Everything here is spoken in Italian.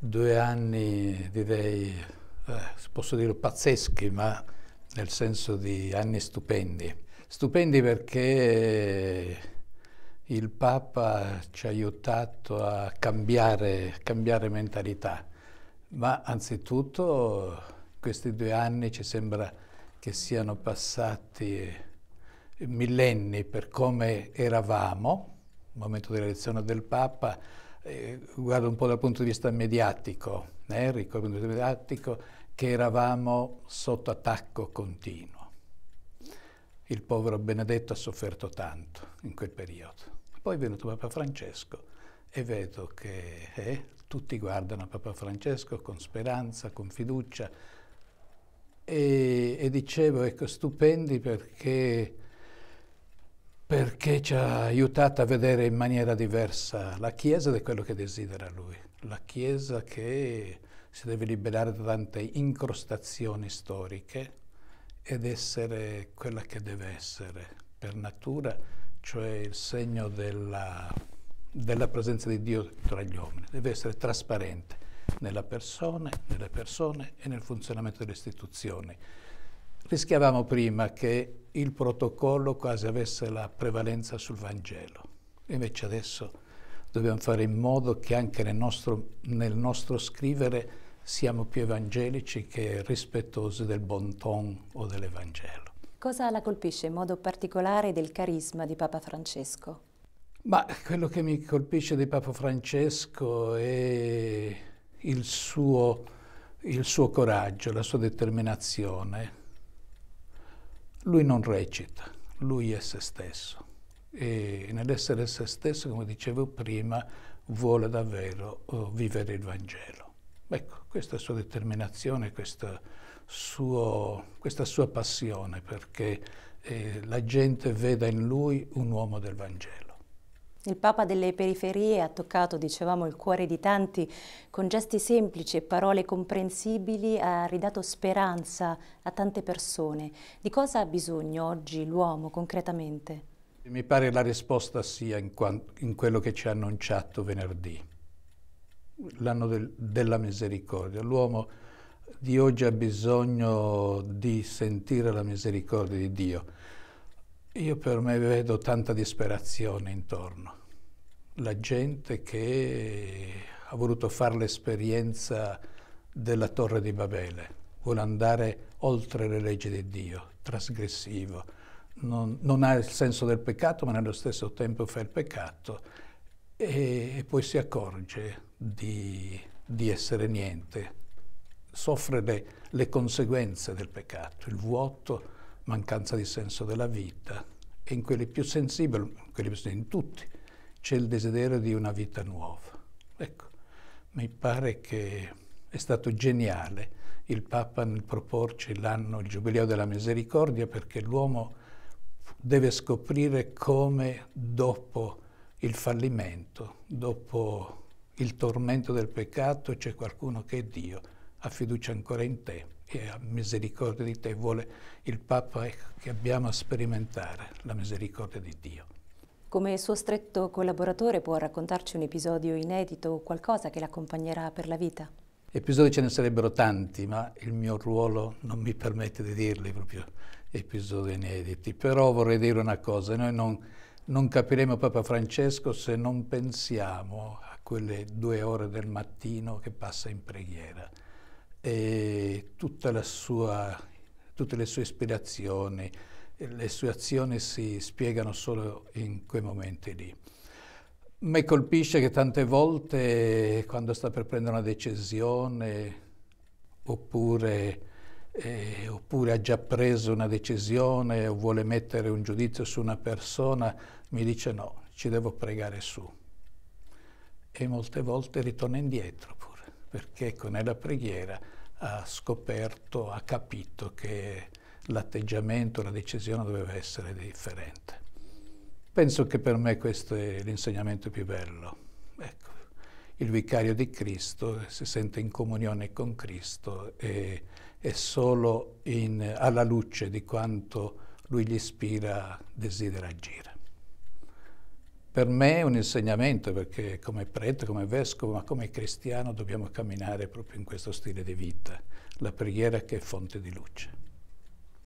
due anni, direi, eh, posso dire pazzeschi, ma nel senso di anni stupendi. Stupendi perché il Papa ci ha aiutato a cambiare, cambiare mentalità, ma anzitutto questi due anni ci sembra che siano passati millenni per come eravamo, al momento dell'elezione del Papa, eh, guardo un po' dal punto di vista mediatico, eh, ricordo dal punto di vista mediatico, che eravamo sotto attacco continuo. Il povero Benedetto ha sofferto tanto in quel periodo. Poi è venuto Papa Francesco e vedo che eh, tutti guardano a Papa Francesco con speranza, con fiducia e, e dicevo, ecco, stupendi perché perché ci ha aiutato a vedere in maniera diversa la Chiesa da quello che desidera lui. La Chiesa che si deve liberare da tante incrostazioni storiche ed essere quella che deve essere per natura, cioè il segno della, della presenza di Dio tra gli uomini. Deve essere trasparente nella persona, nelle persone e nel funzionamento delle istituzioni rischiavamo prima che il protocollo quasi avesse la prevalenza sul Vangelo. Invece adesso dobbiamo fare in modo che anche nel nostro, nel nostro scrivere siamo più evangelici che rispettosi del bon ton o dell'Evangelo. Cosa la colpisce in modo particolare del carisma di Papa Francesco? Ma quello che mi colpisce di Papa Francesco è il suo, il suo coraggio, la sua determinazione, lui non recita, lui è se stesso. E nell'essere se stesso, come dicevo prima, vuole davvero eh, vivere il Vangelo. Ecco, questa sua determinazione, questa, suo, questa sua passione perché eh, la gente veda in lui un uomo del Vangelo. Il Papa delle periferie ha toccato, dicevamo, il cuore di tanti con gesti semplici e parole comprensibili, ha ridato speranza a tante persone. Di cosa ha bisogno oggi l'uomo concretamente? Mi pare la risposta sia in, in quello che ci ha annunciato venerdì, l'anno del, della misericordia. L'uomo di oggi ha bisogno di sentire la misericordia di Dio io per me vedo tanta disperazione intorno. La gente che ha voluto fare l'esperienza della Torre di Babele, vuole andare oltre le leggi di Dio, trasgressivo, non, non ha il senso del peccato ma nello stesso tempo fa il peccato e, e poi si accorge di, di essere niente, soffre le, le conseguenze del peccato, il vuoto mancanza di senso della vita e in quelli più sensibili, in, quelli più sensibili, in tutti, c'è il desiderio di una vita nuova. Ecco, mi pare che è stato geniale il Papa nel proporci l'anno, il Giubileo della Misericordia, perché l'uomo deve scoprire come dopo il fallimento, dopo il tormento del peccato, c'è qualcuno che è Dio, ha fiducia ancora in te e ha misericordia di te vuole il Papa che abbiamo a sperimentare la misericordia di Dio. Come suo stretto collaboratore può raccontarci un episodio inedito o qualcosa che l'accompagnerà per la vita? Episodi ce ne sarebbero tanti, ma il mio ruolo non mi permette di dirli proprio episodi inediti. Però vorrei dire una cosa, noi non, non capiremo Papa Francesco se non pensiamo a quelle due ore del mattino che passa in preghiera e sua, tutte le sue ispirazioni, le sue azioni si spiegano solo in quei momenti lì. Mi colpisce che tante volte quando sta per prendere una decisione oppure, eh, oppure, ha già preso una decisione o vuole mettere un giudizio su una persona, mi dice no, ci devo pregare su. E molte volte ritorna indietro perché ecco, nella preghiera ha scoperto, ha capito che l'atteggiamento, la decisione doveva essere differente. Penso che per me questo è l'insegnamento più bello. Ecco, il vicario di Cristo si sente in comunione con Cristo e, e solo in, alla luce di quanto lui gli ispira desidera agire per me è un insegnamento perché come prete, come vescovo, ma come cristiano dobbiamo camminare proprio in questo stile di vita, la preghiera che è fonte di luce.